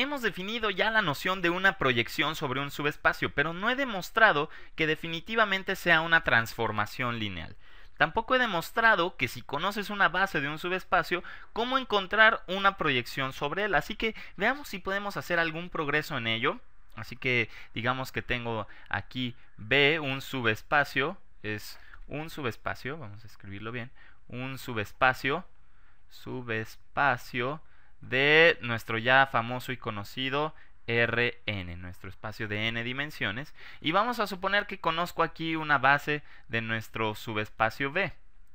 Hemos definido ya la noción de una proyección sobre un subespacio, pero no he demostrado que definitivamente sea una transformación lineal. Tampoco he demostrado que si conoces una base de un subespacio, cómo encontrar una proyección sobre él. Así que veamos si podemos hacer algún progreso en ello. Así que digamos que tengo aquí B, un subespacio, es un subespacio, vamos a escribirlo bien, un subespacio, subespacio de nuestro ya famoso y conocido Rn, nuestro espacio de n dimensiones, y vamos a suponer que conozco aquí una base de nuestro subespacio B.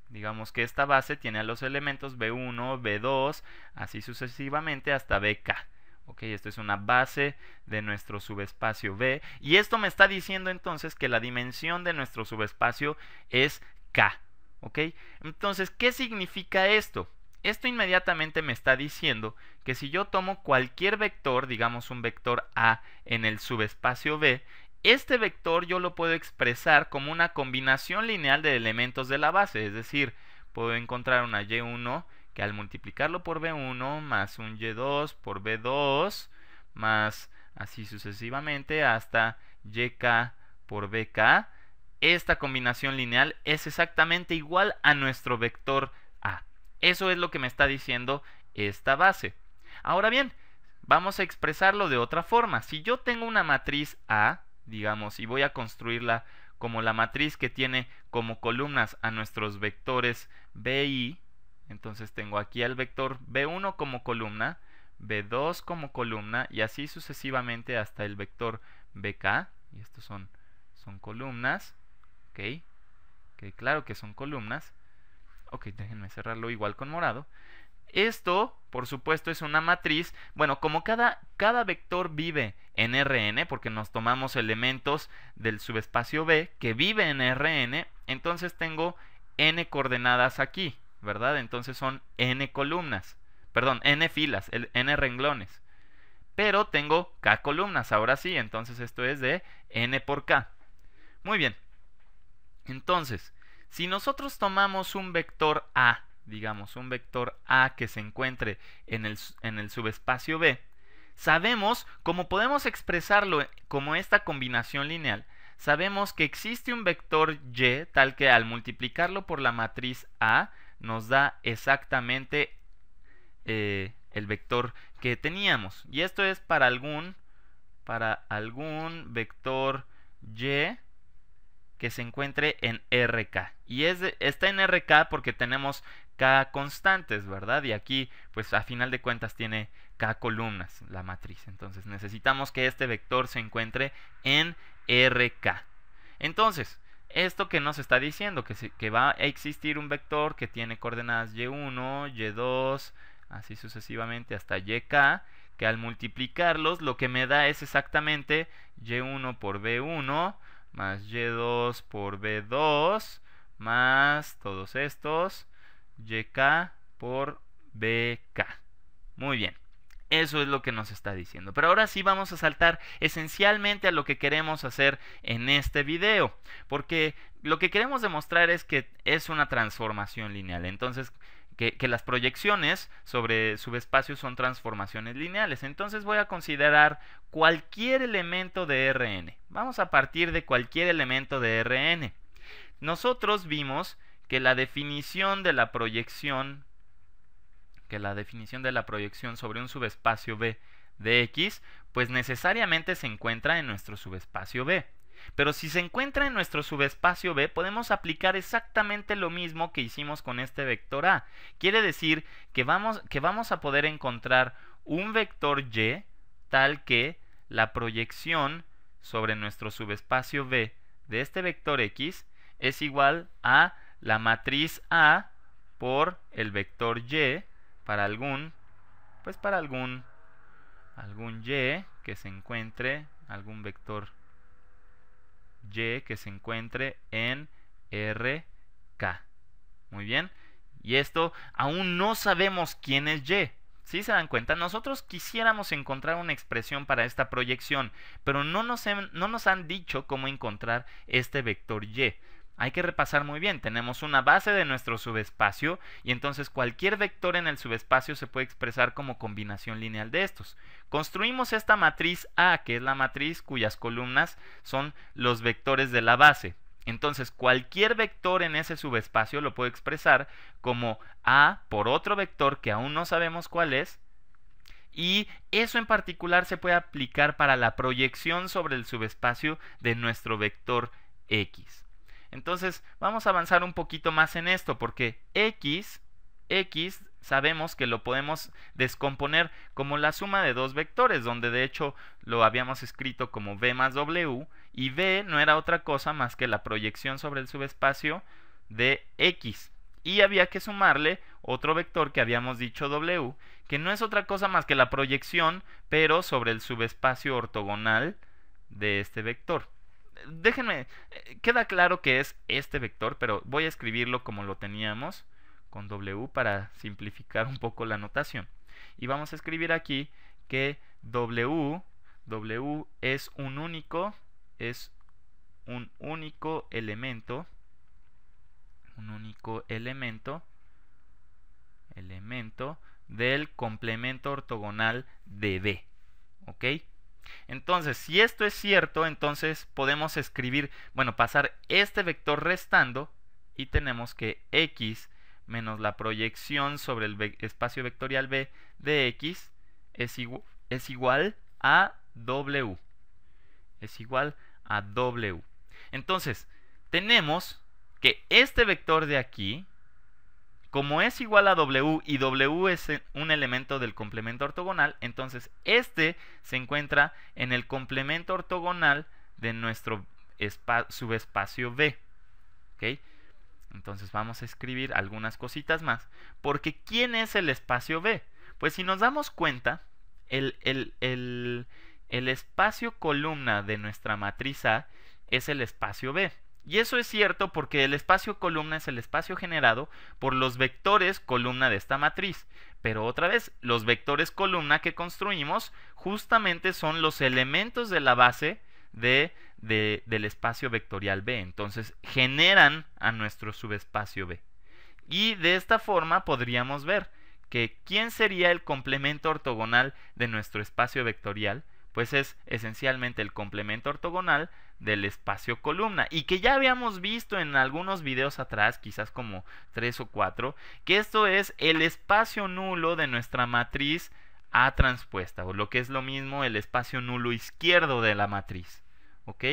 Digamos que esta base tiene a los elementos B1, B2, así sucesivamente hasta BK. Ok, esto es una base de nuestro subespacio B. Y esto me está diciendo entonces que la dimensión de nuestro subespacio es K. Ok, entonces, ¿qué significa esto? Esto inmediatamente me está diciendo que si yo tomo cualquier vector, digamos un vector A en el subespacio B, este vector yo lo puedo expresar como una combinación lineal de elementos de la base, es decir, puedo encontrar una Y1 que al multiplicarlo por B1 más un Y2 por B2 más así sucesivamente hasta YK por BK, esta combinación lineal es exactamente igual a nuestro vector eso es lo que me está diciendo esta base. Ahora bien, vamos a expresarlo de otra forma. Si yo tengo una matriz A, digamos, y voy a construirla como la matriz que tiene como columnas a nuestros vectores B y, entonces tengo aquí al vector B1 como columna, B2 como columna y así sucesivamente hasta el vector BK, y estos son, son columnas, ¿ok? Que claro que son columnas ok, déjenme cerrarlo igual con morado. Esto, por supuesto, es una matriz. Bueno, como cada, cada vector vive en Rn, porque nos tomamos elementos del subespacio B que vive en Rn, entonces tengo n coordenadas aquí, ¿verdad? Entonces son n columnas, perdón, n filas, n renglones. Pero tengo k columnas, ahora sí, entonces esto es de n por k. Muy bien. Entonces, si nosotros tomamos un vector A, digamos, un vector A que se encuentre en el, subespacio B, sabemos, como podemos expresarlo eh, como esta combinación lineal, sabemos que existe un vector Y tal que al multiplicarlo por la matriz A nos da exactamente eh, el vector que teníamos. Y esto es para algún, para algún vector Y que se encuentre en RK. Y es está en RK porque tenemos K constantes, ¿verdad? Y aquí, pues a final de cuentas tiene K columnas la matriz. Entonces necesitamos que este vector se encuentre en RK. Entonces, esto que nos está diciendo, que, que va a existir un vector que tiene coordenadas Y1, Y2, así sucesivamente hasta YK, que al multiplicarlos lo que me da es exactamente Y1 por B1 más Y2 por B2 más todos estos YK por BK. Muy bien. Eso es lo que nos está diciendo. Pero ahora sí vamos a saltar esencialmente a lo que queremos hacer en este video. Porque lo que queremos demostrar es que es una transformación lineal. Entonces, que, que, las proyecciones sobre subespacios son transformaciones lineales. Entonces voy a considerar cualquier elemento de Rn. Vamos a partir de cualquier elemento de Rn. Nosotros vimos que la definición de la proyección que la definición de la proyección sobre un subespacio B de X, pues necesariamente se encuentra en nuestro subespacio B. Pero si se encuentra en nuestro subespacio B, podemos aplicar exactamente lo mismo que hicimos con este vector A. Quiere decir que vamos, que vamos a poder encontrar un vector Y tal que la proyección sobre nuestro subespacio B de este vector X es igual a la matriz A por el vector Y para algún, pues para algún, algún Y que se encuentre, algún vector Y que se encuentre en RK. Muy bien. Y esto aún no sabemos quién es Y. Si ¿Sí se dan cuenta, nosotros quisiéramos encontrar una expresión para esta proyección, pero no no nos han dicho cómo encontrar este vector Y. Hay que repasar muy bien, tenemos una base de nuestro subespacio y entonces cualquier vector en el subespacio se puede expresar como combinación lineal de estos. Construimos esta matriz A, que es la matriz cuyas columnas son los vectores de la base. Entonces cualquier vector en ese subespacio lo puedo expresar como A por otro vector que aún no sabemos cuál es, y eso en particular se puede aplicar para la proyección sobre el subespacio de nuestro vector X. Entonces vamos a avanzar un poquito más en esto porque x, x sabemos que lo podemos descomponer como la suma de dos vectores, donde de hecho lo habíamos escrito como v más w y v no era otra cosa más que la proyección sobre el subespacio de x. Y había que sumarle otro vector que habíamos dicho w, que no es otra cosa más que la proyección, pero sobre el subespacio ortogonal de este vector déjenme, eh, queda claro que es este vector, pero voy a escribirlo como lo teníamos con W para simplificar un poco la notación. Y vamos a escribir aquí que W, W es un único, es un único elemento, un único elemento, elemento del complemento ortogonal de B. ¿Ok? Entonces, si esto es cierto, entonces podemos escribir, bueno, pasar este vector restando y tenemos que x menos la proyección sobre el espacio vectorial B de x es igual a w. Es igual a w. Entonces, tenemos que este vector de aquí como es igual a W y W es eh, un elemento del complemento ortogonal, entonces este se encuentra en el complemento ortogonal de nuestro subespacio B. Entonces vamos a escribir algunas cositas más. Porque ¿quién es el espacio B? Pues si nos damos cuenta, el, el, el, el espacio columna de nuestra matriz A es el espacio B. Y eso es cierto porque el espacio columna es el espacio generado por los vectores columna de esta matriz. Pero otra vez, los vectores columna que construimos justamente son los elementos de la base del espacio vectorial B. Entonces generan a nuestro subespacio B. Y de esta forma podríamos ver que quién sería el complemento ortogonal de nuestro espacio vectorial pues es esencialmente el complemento ortogonal del espacio columna y que ya habíamos visto en algunos videos atrás, quizás como 3 o 4, que esto es el espacio nulo de nuestra matriz A transpuesta o lo que es lo mismo el espacio nulo izquierdo de la matriz. ¿Ok?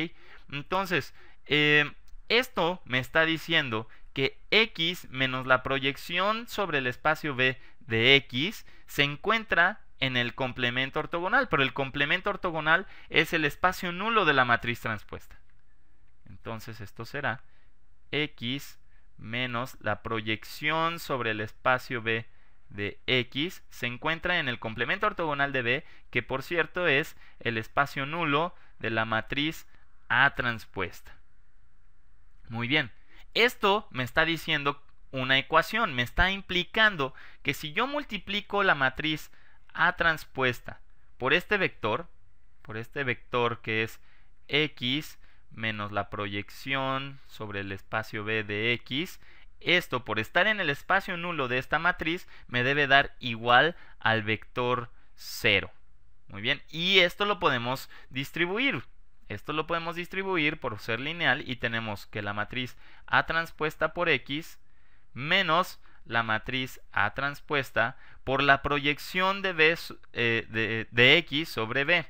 Entonces, eh, esto me está diciendo que x menos la proyección sobre el espacio B de x se encuentra en el complemento ortogonal, pero el complemento ortogonal es el espacio nulo de la matriz transpuesta. Entonces esto será x menos la proyección sobre el espacio B de x se encuentra en el complemento ortogonal de B, que por cierto es el espacio nulo de la matriz A transpuesta. Muy bien, esto me está diciendo una ecuación, me está implicando que si yo multiplico la matriz a transpuesta por este vector, por este vector que es X menos la proyección sobre el espacio B de X, esto por estar en el espacio nulo de esta matriz me debe dar igual al vector 0. Muy bien, y esto lo podemos distribuir. Esto lo podemos distribuir por ser lineal y tenemos que la matriz A transpuesta por X menos la matriz A transpuesta por la proyección de, B, eh, de, X sobre B.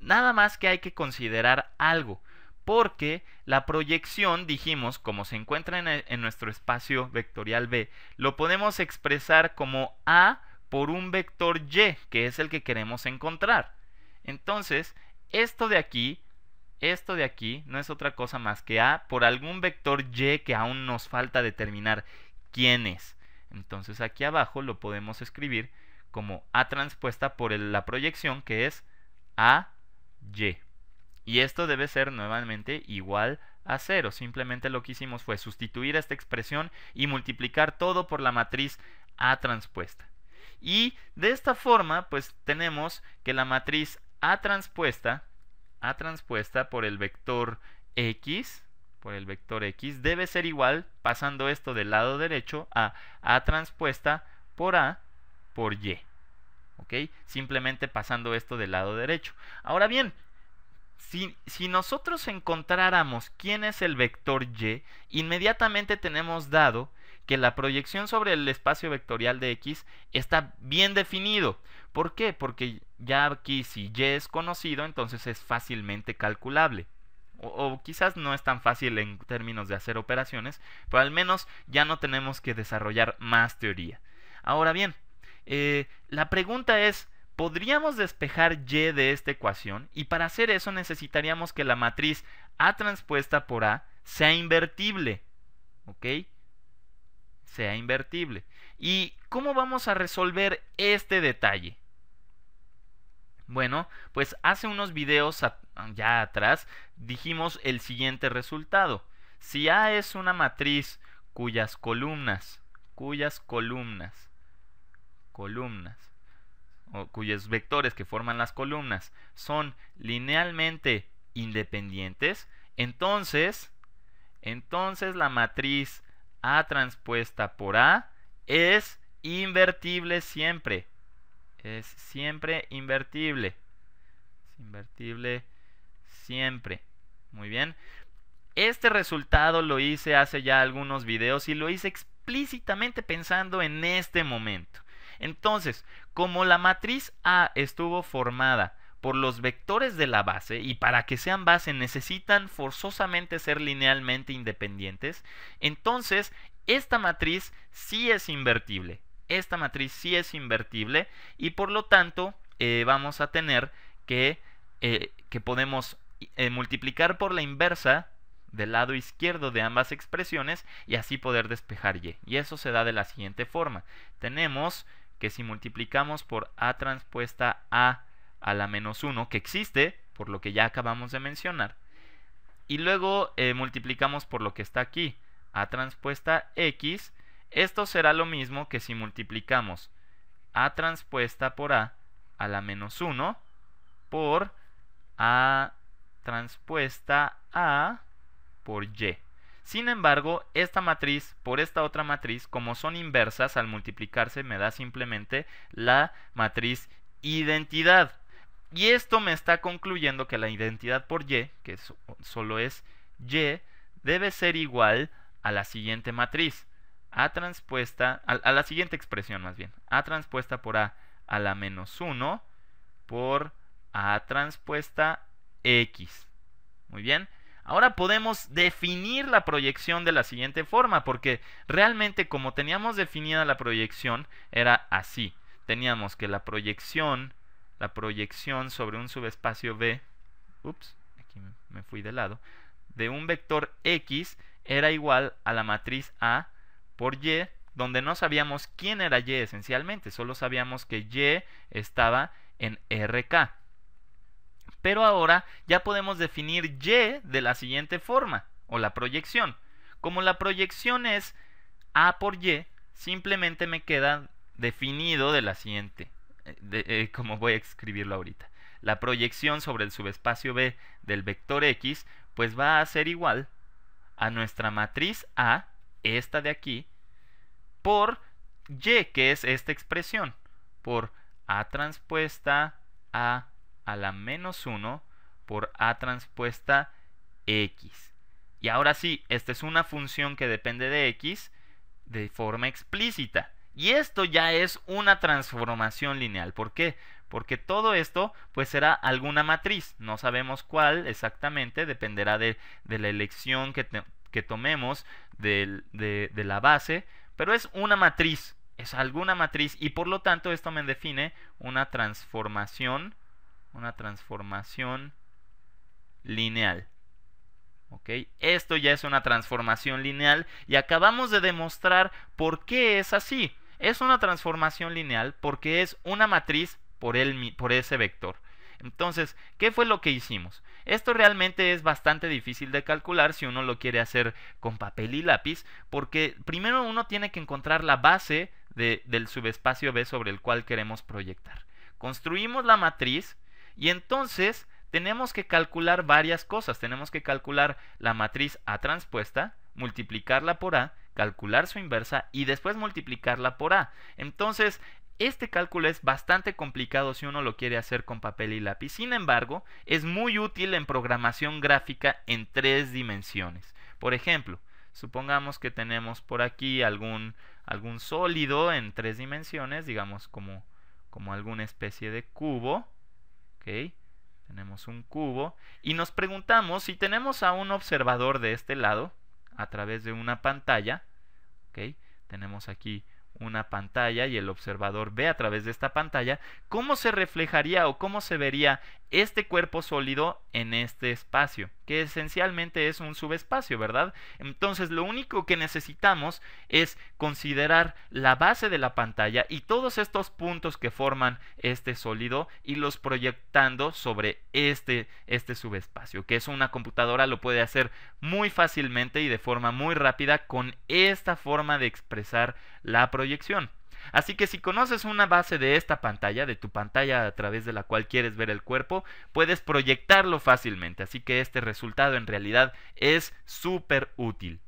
Nada más que hay que considerar algo, porque la proyección, dijimos, como se encuentra en, e, en nuestro espacio vectorial B, lo podemos expresar como A por un vector Y, que es el que queremos encontrar. Entonces, esto de aquí, esto de aquí, no es otra cosa más que A por algún vector Y que aún nos falta determinar quién es. Entonces aquí abajo lo podemos escribir como A transpuesta por la proyección que es AY. Y esto debe ser nuevamente igual a 0. Simplemente lo que hicimos fue sustituir esta expresión y multiplicar todo por la matriz A transpuesta. Y de esta forma, pues tenemos que la matriz A transpuesta, A transpuesta por el vector X, por el vector x debe ser igual, pasando esto del lado derecho, a a transpuesta por a por y. ¿Ok? Simplemente pasando esto del lado derecho. Ahora bien, si, si nosotros encontráramos quién es el vector y, inmediatamente tenemos dado que la proyección sobre el espacio vectorial de x está bien definido. ¿Por qué? Porque ya aquí si y es conocido, entonces es fácilmente calculable. O, quizás no es tan fácil en términos de hacer operaciones, pero al menos ya no tenemos que desarrollar más teoría. Ahora bien, eh, la pregunta es, podríamos despejar y de esta ecuación y para hacer eso necesitaríamos que la matriz A transpuesta por A sea invertible. ¿Ok? Sea invertible. ¿Y cómo vamos a resolver este detalle? Bueno, pues hace unos videos ya atrás dijimos el siguiente resultado. Si A es una matriz cuyas columnas, cuyas columnas, columnas, o cuyos vectores que forman las columnas son linealmente independientes, entonces, entonces la matriz A transpuesta por A es invertible siempre es siempre invertible. Es invertible siempre. Muy bien. Este resultado lo hice hace ya algunos videos y lo hice explícitamente pensando en este momento. Entonces, como la matriz A estuvo formada por los vectores de la base y para que sean base necesitan forzosamente ser linealmente independientes, entonces esta matriz sí es invertible esta matriz sí es invertible y por lo tanto eh, vamos a tener que, eh, que podemos eh, multiplicar por la inversa del lado izquierdo de ambas expresiones y así poder despejar y. Y eso se da de la siguiente forma. Tenemos que si multiplicamos por a transpuesta a a la menos 1, que existe, por lo que ya acabamos de mencionar, y luego multiplicamos por lo que está aquí, a transpuesta x, esto será lo mismo que si multiplicamos A transpuesta por A a la menos 1 por A transpuesta A por Y. Sin embargo, esta matriz por esta otra matriz, como son inversas, al multiplicarse me da simplemente la matriz identidad. Y esto me está concluyendo que la identidad por Y, que solo es Y, debe ser igual a la siguiente matriz. A transpuesta, a, la siguiente expresión más bien, A transpuesta por A a la menos 1 por A transpuesta X. Muy bien. Ahora podemos definir la proyección de la siguiente forma, porque realmente como teníamos definida la proyección, era así. Teníamos que la proyección, la proyección sobre un subespacio B, ups, aquí me fui de lado, de un vector X era igual a la matriz A por Y, donde no sabíamos quién era Y esencialmente, solo sabíamos que Y estaba en RK. Pero ahora ya podemos definir Y de la siguiente forma, o la proyección. Como la proyección es A por Y, simplemente me queda definido de la siguiente, eh, eh, como voy a escribirlo ahorita. La proyección sobre el subespacio B del vector X, pues va a ser igual a nuestra matriz A esta de aquí, por y, que es esta expresión, por a transpuesta a a la menos 1 por a transpuesta x. Y ahora sí, esta es una función que depende de x de forma explícita. Y esto ya es una transformación lineal. ¿Por qué? Porque todo esto pues será alguna matriz. No sabemos cuál exactamente, dependerá de, la elección que, que tomemos de, la base, pero es una matriz, es alguna matriz y por lo tanto esto me define una transformación, una transformación lineal. ¿Ok? Esto ya es una transformación lineal y acabamos de demostrar por qué es así. Es una transformación lineal porque es una matriz por ese vector. Entonces, ¿qué fue lo que hicimos? Esto realmente es bastante difícil de calcular si uno lo quiere hacer con papel y lápiz, porque primero uno tiene que encontrar la base del subespacio B sobre el cual queremos proyectar. Construimos la matriz y entonces tenemos que calcular varias cosas. Tenemos que calcular la matriz A transpuesta, multiplicarla por A, calcular su inversa y después multiplicarla por A. Entonces, este cálculo es bastante complicado si uno lo quiere hacer con papel y lápiz, sin embargo, es muy útil en programación gráfica en tres dimensiones. Por ejemplo, supongamos que tenemos por aquí algún, algún sólido en tres dimensiones, digamos como, como alguna especie de cubo. Tenemos un cubo y nos preguntamos si tenemos a un observador de este lado a través de una pantalla. ¿okay? Tenemos aquí una pantalla y el observador ve a través de esta pantalla cómo se reflejaría o cómo se vería este cuerpo sólido en este espacio que esencialmente es un subespacio, ¿verdad? Entonces lo único que necesitamos es considerar la base de la pantalla y todos estos puntos que forman este sólido y los proyectando sobre este, este subespacio, que es una computadora lo puede hacer muy fácilmente y de forma muy rápida con esta forma de expresar la proyección. Así que si conoces una base de esta pantalla, de tu pantalla a través de la cual quieres ver el cuerpo, puedes proyectarlo fácilmente. Así que este resultado en realidad es súper útil.